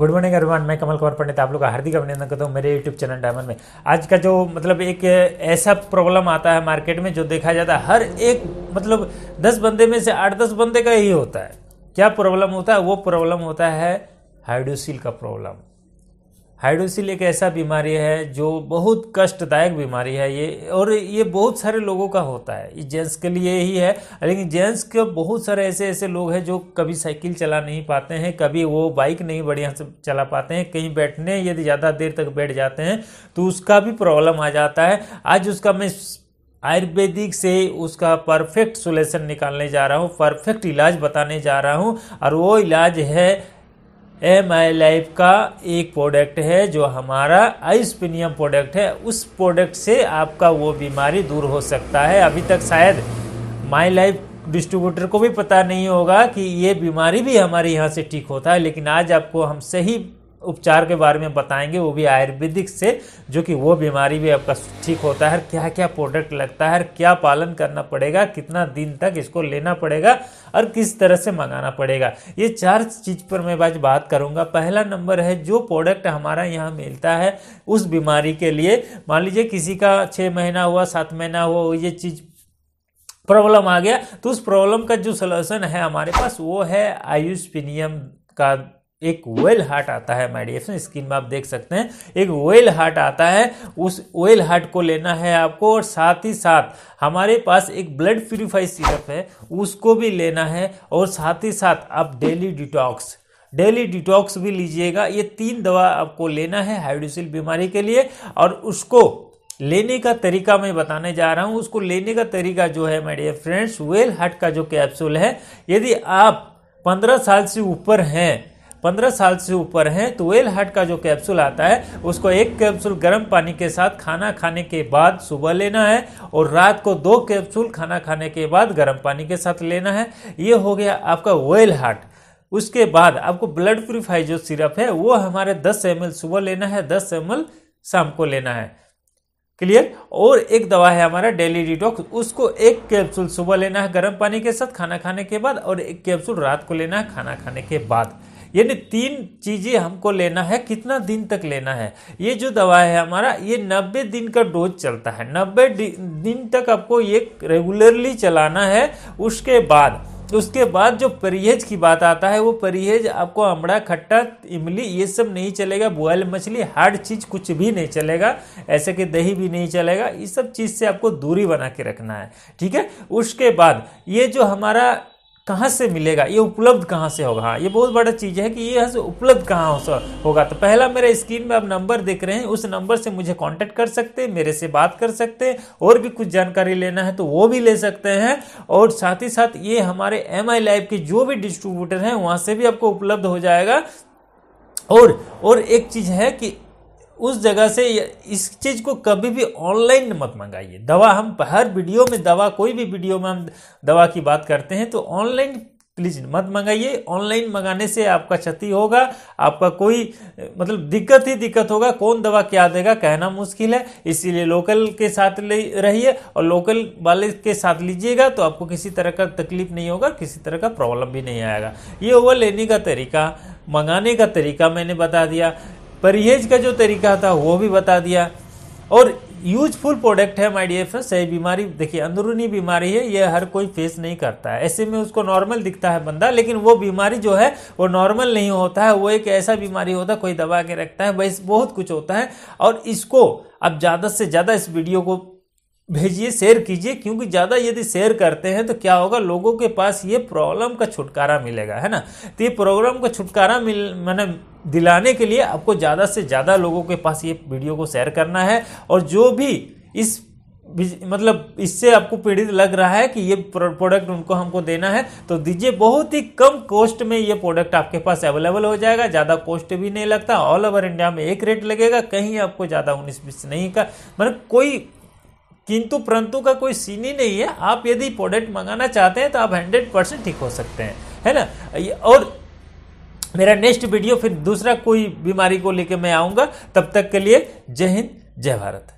good morning अरमान मैं कमल कुमार पंडित आप लोग का हार्दिक अभिनंदन करता हूँ मेरे यूट्यूब चैनल डायमंड में आज का जो मतलब एक ऐसा प्रॉब्लम आता है मार्केट में जो देखा जाता है हर एक मतलब दस बंदे में से आठ दस बंदे का ही होता है क्या प्रॉब्लम होता है वो प्रॉब्लम होता है हाइड्रोसिल का प्रॉब्लम हाइड्रोसिल एक ऐसा बीमारी है जो बहुत कष्टदायक बीमारी है ये और ये बहुत सारे लोगों का होता है ये जेंट्स के लिए ही है लेकिन जेंट्स के बहुत सारे ऐसे ऐसे लोग हैं जो कभी साइकिल चला नहीं पाते हैं कभी वो बाइक नहीं बढ़िया से चला पाते हैं कहीं बैठने यदि ज़्यादा देर तक बैठ जाते हैं तो उसका भी प्रॉब्लम आ जाता है आज उसका मैं आयुर्वेदिक से उसका परफेक्ट सोल्यूशन निकालने जा रहा हूँ परफेक्ट इलाज बताने जा रहा हूँ और वो इलाज है एम आई लाइफ का एक प्रोडक्ट है जो हमारा आयुष्पिनियम प्रोडक्ट है उस प्रोडक्ट से आपका वो बीमारी दूर हो सकता है अभी तक शायद माई लाइफ डिस्ट्रीब्यूटर को भी पता नहीं होगा कि ये बीमारी भी हमारे यहाँ से ठीक होता है लेकिन आज आपको हम सही उपचार के बारे में बताएंगे वो भी आयुर्वेदिक से जो कि वो बीमारी भी आपका ठीक होता है क्या क्या प्रोडक्ट लगता है क्या पालन करना पड़ेगा कितना दिन तक इसको लेना पड़ेगा और किस तरह से मंगाना पड़ेगा ये चार चीज़ पर मैं आज बात करूंगा पहला नंबर है जो प्रोडक्ट हमारा यहाँ मिलता है उस बीमारी के लिए मान लीजिए किसी का छः महीना हुआ सात महीना हुआ ये चीज़ प्रॉब्लम आ गया तो उस प्रॉब्लम का जो सलूशन है हमारे पास वो है आयुष पिनियम का एक वेल हार्ट आता है माय डियर स्क्रीन में आप देख सकते हैं एक वेल हार्ट आता है उस वेल हार्ट को लेना है आपको और साथ ही साथ हमारे पास एक ब्लड प्यूरिफाई सिरप है उसको भी लेना है और साथ ही साथ आप डेली डिटॉक्स डेली डिटॉक्स भी लीजिएगा ये तीन दवा आपको लेना है हाइड्रोसिल बीमारी के लिए और उसको लेने का तरीका मैं बताने जा रहा हूँ उसको लेने का तरीका जो है my dear friends well heart का जो कैप्सूल है यदि आप पंद्रह साल से ऊपर हैं पंद्रह साल से ऊपर हैं तो वेल हार्ट का जो कैप्सूल आता है उसको एक कैप्सूल गर्म पानी के साथ खाना खाने के बाद सुबह लेना है और रात को दो कैप्सूल खाना खाने के बाद गर्म पानी के साथ लेना है ये हो गया आपका वेल हार्ट उसके बाद आपको ब्लड प्यूरिफाई जो सिरप है वो हमारे 10 एम सुबह लेना है 10 एम शाम को लेना है क्लियर और एक दवा है हमारा डेली डिटॉक्स उसको एक कैप्सूल सुबह लेना है गर्म पानी के साथ खाना खाने के बाद और एक कैप्सूल रात को लेना है खाना खाने के बाद यानी तीन चीज़ें हमको लेना है कितना दिन तक लेना है ये जो दवा है हमारा ये नब्बे दिन का डोज चलता है नब्बे दिन तक आपको ये रेगुलरली चलाना है उसके बाद उसके बाद जो परहेज की बात आता है वो परहेज आपको अमड़ा खट्टा इमली ये सब नहीं चलेगा बॉयल मछली हार्ड चीज़ कुछ भी नहीं चलेगा ऐसे कि दही भी नहीं चलेगा इस सब चीज़ से आपको दूरी बना के रखना है ठीक है उसके बाद ये जो हमारा कहाँ से मिलेगा ये उपलब्ध कहाँ से होगा हाँ, ये बहुत बड़ा चीज़ है कि ये से उपलब्ध कहाँ होगा तो पहला मेरा स्क्रीन में आप नंबर देख रहे हैं उस नंबर से मुझे कांटेक्ट कर सकते हैं मेरे से बात कर सकते हैं और भी कुछ जानकारी लेना है तो वो भी ले सकते हैं और साथ ही साथ ये हमारे एम आई लाइव के जो भी डिस्ट्रीब्यूटर हैं वहाँ से भी आपको उपलब्ध हो जाएगा और और एक चीज़ है कि उस जगह से इस चीज़ को कभी भी ऑनलाइन मत मंगाइए दवा हम हर वीडियो में दवा कोई भी वीडियो में हम दवा की बात करते हैं तो ऑनलाइन प्लीज मत मंगाइए ऑनलाइन मंगाने से आपका क्षति होगा आपका कोई मतलब दिक्कत ही दिक्कत होगा कौन दवा क्या देगा कहना मुश्किल है इसीलिए लोकल के साथ ले रहिए और लोकल वाले के साथ लीजिएगा तो आपको किसी तरह का तकलीफ नहीं होगा किसी तरह का प्रॉब्लम भी नहीं आएगा ये हुआ लेने का तरीका मंगाने का तरीका मैंने बता दिया परहेज का जो तरीका था वो भी बता दिया और यूजफुल प्रोडक्ट है माय डियर फ्रेंड्स ये बीमारी देखिए अंदरूनी बीमारी है ये हर कोई फेस नहीं करता है ऐसे में उसको नॉर्मल दिखता है बंदा लेकिन वो बीमारी जो है वो नॉर्मल नहीं होता है वो एक ऐसा बीमारी होता है कोई दबा के रखता है बस बहुत कुछ होता है और इसको अब ज़्यादा से ज़्यादा इस वीडियो को भेजिए शेयर कीजिए क्योंकि ज़्यादा यदि शेयर करते हैं तो क्या होगा लोगों के पास ये प्रॉब्लम का छुटकारा मिलेगा है ना तो ये प्रॉब्लम का छुटकारा मिल मैंने दिलाने के लिए आपको ज़्यादा से ज़्यादा लोगों के पास ये वीडियो को शेयर करना है और जो भी इस मतलब इससे आपको पीड़ित लग रहा है कि ये प्रोडक्ट उनको हमको देना है तो दीजिए बहुत ही कम कॉस्ट में ये प्रोडक्ट आपके पास अवेलेबल हो जाएगा ज़्यादा कॉस्ट भी नहीं लगता ऑल ओवर इंडिया में एक रेट लगेगा कहीं आपको ज़्यादा उन्नीस बीस नहीं का मतलब कोई किंतु परंतु का कोई सीन ही नहीं है आप यदि प्रोडक्ट मंगाना चाहते हैं तो आप हंड्रेड परसेंट ठीक हो सकते हैं है ना और मेरा नेक्स्ट वीडियो फिर दूसरा कोई बीमारी को लेकर मैं आऊंगा तब तक के लिए जय हिंद जय भारत